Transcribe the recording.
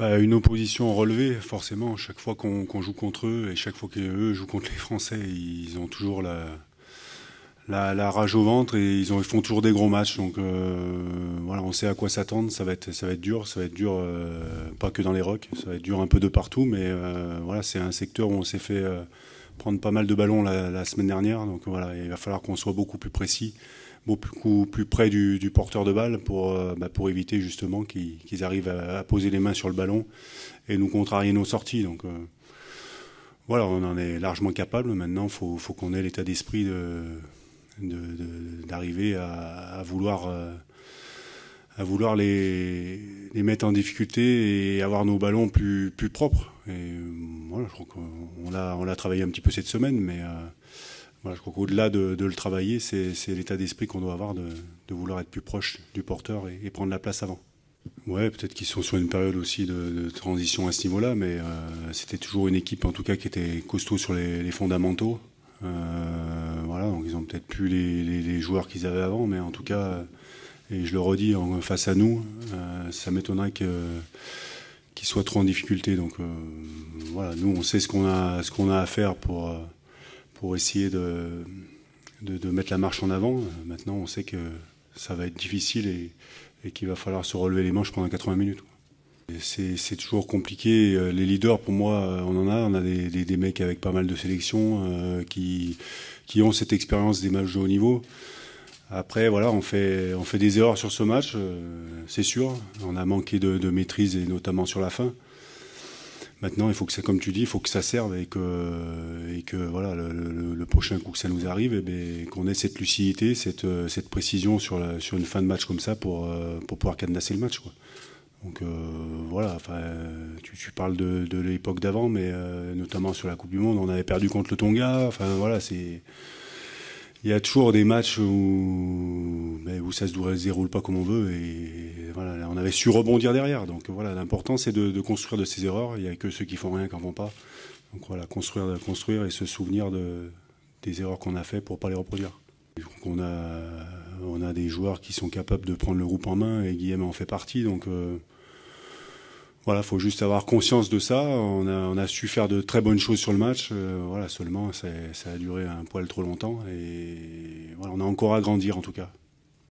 Bah, une opposition relevée, forcément. Chaque fois qu'on joue contre eux et chaque fois qu'eux jouent contre les Français, ils ont toujours la, rage au ventre et ils, font toujours des gros matchs. Donc euh, voilà, on sait à quoi s'attendre. Ça va être, ça va être dur. Ça va être dur, euh, pas que dans les rocs. Ça va être dur un peu de partout. Mais euh, voilà, c'est un secteur où on s'est fait prendre pas mal de ballons la, la, semaine dernière. Donc voilà, il va falloir qu'on soit beaucoup plus précis beaucoup plus près du, porteur de balle pour, euh, bah, pour éviter justement qu'ils arrivent à, poser les mains sur le ballon et nous contrarier nos sorties. Donc euh, voilà, on en est largement capable. Maintenant, il faut, faut qu'on ait l'état d'esprit d'arriver de, à, vouloir. Euh, à vouloir les, les, mettre en difficulté et avoir nos ballons plus, plus propres. Et voilà, je crois qu'on l'a, on l'a travaillé un petit peu cette semaine, mais je crois qu'au-delà de, le travailler, c'est l'état d'esprit qu'on doit avoir de, vouloir être plus proche du porteur et, prendre la place avant. Ouais, peut-être qu'ils sont sur une période aussi de, transition à ce niveau-là, mais euh, c'était toujours une équipe en tout cas qui était costaud sur les, fondamentaux. Euh, voilà, donc ils ont peut-être plus les, joueurs qu'ils avaient avant, mais en tout cas, euh, et je le redis en, face à nous, ça m'étonnerait qu'ils soient trop en difficulté. Donc voilà, nous on sait ce qu'on a ce qu'on a à faire pour pour essayer de, de, mettre la marche en avant. Maintenant, on sait que ça va être difficile et, qu'il va falloir se relever les manches pendant 80 minutes. C'est toujours compliqué. Euh, les leaders, pour moi, euh, on en a. On a des, des, mecs avec pas mal de sélections euh, qui, qui ont cette expérience des matchs de haut niveau. Après, voilà, on fait, on fait des erreurs sur ce match, c'est sûr. On a manqué de, de, maîtrise, et notamment sur la fin. Maintenant, il faut que ça, comme tu dis, il faut que ça serve et que, voilà, le, prochain coup que ça nous arrive, eh ben, qu'on ait cette lucidité, cette, euh, cette précision sur, sur une fin de match comme ça pour, euh, pour pouvoir cadenasser le match. Quoi. Donc euh, voilà, tu, parles de, l'époque d'avant, mais notamment sur la Coupe du Monde, on avait perdu contre le Tonga. Enfin voilà, c'est il y a toujours des matchs où, ben, où ça se déroule pas comme on veut et, on avait su rebondir derrière. Donc voilà, l'important c'est de, construire de ces erreurs. Il n'y a que ceux qui font rien qui n'en font pas. Donc voilà, construire, construire et se souvenir de, des erreurs qu'on a faites pour ne pas les reproduire. on a, des joueurs qui sont capables de prendre le groupe en main et Guillaume en fait partie. Donc euh, voilà, faut juste avoir conscience de ça. On a, su faire de très bonnes choses sur le match. Euh, voilà, seulement ça a duré un poil trop longtemps et voilà, on a encore à grandir en tout cas.